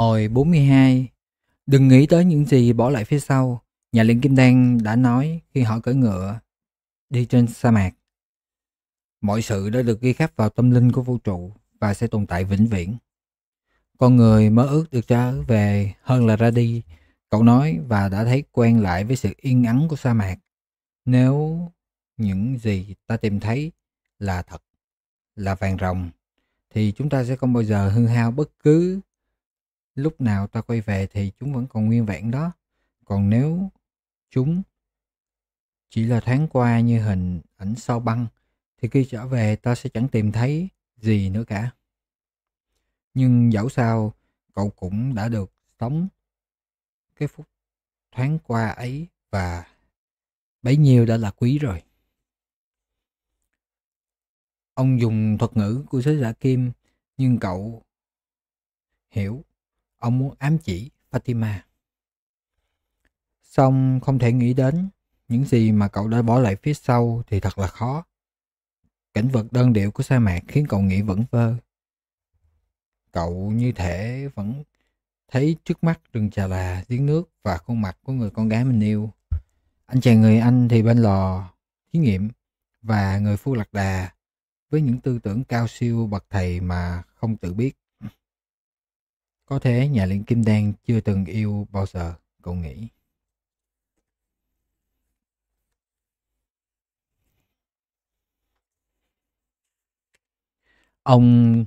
Hồi 42 Đừng nghĩ tới những gì bỏ lại phía sau Nhà liền Kim Đan đã nói khi họ cưỡi ngựa Đi trên sa mạc Mọi sự đã được ghi khắc vào tâm linh của vũ trụ Và sẽ tồn tại vĩnh viễn Con người mơ ước được trở về hơn là ra đi Cậu nói và đã thấy quen lại với sự yên ắng của sa mạc Nếu những gì ta tìm thấy là thật Là vàng rồng Thì chúng ta sẽ không bao giờ hư hao bất cứ lúc nào ta quay về thì chúng vẫn còn nguyên vẹn đó còn nếu chúng chỉ là thoáng qua như hình ảnh sau băng thì khi trở về ta sẽ chẳng tìm thấy gì nữa cả nhưng dẫu sao cậu cũng đã được sống cái phút thoáng qua ấy và bấy nhiêu đã là quý rồi ông dùng thuật ngữ của sứ giả kim nhưng cậu hiểu ông muốn ám chỉ Fatima. Song không thể nghĩ đến những gì mà cậu đã bỏ lại phía sau thì thật là khó. Cảnh vật đơn điệu của sa mạc khiến cậu nghĩ vẩn vơ. Cậu như thể vẫn thấy trước mắt rừng trà là giếng nước và khuôn mặt của người con gái mình yêu. Anh chàng người Anh thì bên lò, thí nghiệm và người phu lạc đà với những tư tưởng cao siêu bậc thầy mà không tự biết. Có thể nhà luyện kim đen chưa từng yêu bao giờ, cậu nghĩ. Ông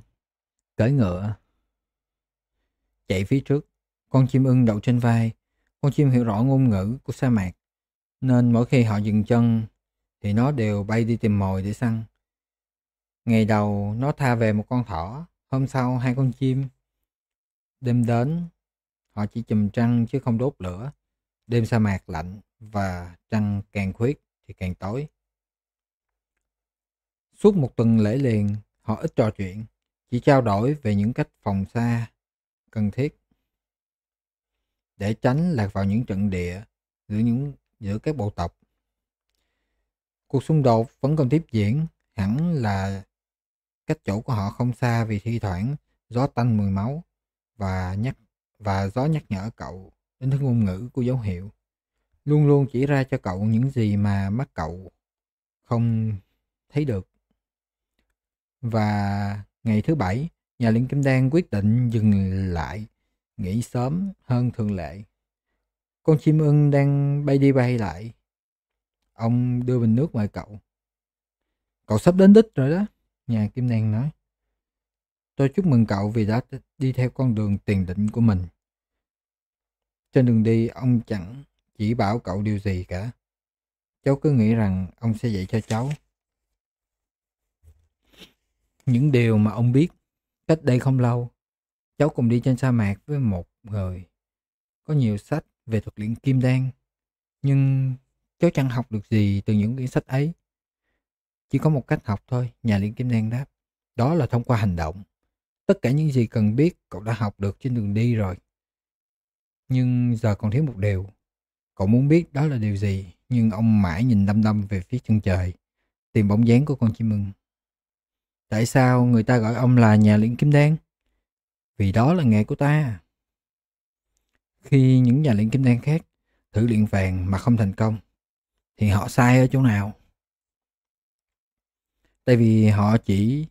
cởi ngựa, chạy phía trước. Con chim ưng đậu trên vai. Con chim hiểu rõ ngôn ngữ của sa mạc. Nên mỗi khi họ dừng chân thì nó đều bay đi tìm mồi để săn. Ngày đầu nó tha về một con thỏ, hôm sau hai con chim, Đêm đến, họ chỉ chùm trăng chứ không đốt lửa. Đêm sa mạc lạnh và trăng càng khuyết thì càng tối. Suốt một tuần lễ liền, họ ít trò chuyện, chỉ trao đổi về những cách phòng xa cần thiết để tránh lạc vào những trận địa giữa những giữa các bộ tộc. Cuộc xung đột vẫn còn tiếp diễn, hẳn là cách chỗ của họ không xa vì thi thoảng gió tanh mùi máu và nhắc và gió nhắc nhở cậu đến thứ ngôn ngữ của dấu hiệu luôn luôn chỉ ra cho cậu những gì mà mắt cậu không thấy được và ngày thứ bảy nhà luyện kim đan quyết định dừng lại nghỉ sớm hơn thường lệ con chim ưng đang bay đi bay lại ông đưa bình nước ngoài cậu cậu sắp đến đích rồi đó nhà kim đan nói Tôi chúc mừng cậu vì đã đi theo con đường tiền định của mình. Trên đường đi, ông chẳng chỉ bảo cậu điều gì cả. Cháu cứ nghĩ rằng ông sẽ dạy cho cháu. Những điều mà ông biết, cách đây không lâu, cháu cùng đi trên sa mạc với một người. Có nhiều sách về thuật luyện kim đan, nhưng cháu chẳng học được gì từ những quyển sách ấy. Chỉ có một cách học thôi, nhà luyện kim đan đáp. Đó là thông qua hành động. Tất cả những gì cần biết cậu đã học được trên đường đi rồi. Nhưng giờ còn thiếu một điều. Cậu muốn biết đó là điều gì, nhưng ông mãi nhìn đăm đăm về phía chân trời, tìm bóng dáng của con chim mừng. Tại sao người ta gọi ông là nhà luyện kim đen? Vì đó là nghề của ta. Khi những nhà luyện kim đen khác thử luyện vàng mà không thành công, thì họ sai ở chỗ nào? Tại vì họ chỉ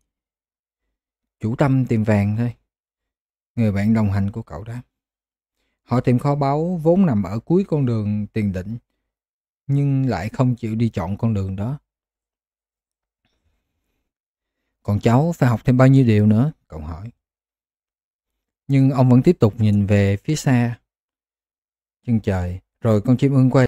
Chủ tâm tìm vàng thôi. Người bạn đồng hành của cậu đó. Họ tìm kho báu vốn nằm ở cuối con đường tiền định, nhưng lại không chịu đi chọn con đường đó. Còn cháu phải học thêm bao nhiêu điều nữa? Cậu hỏi. Nhưng ông vẫn tiếp tục nhìn về phía xa. Chân trời, rồi con chim ưng quay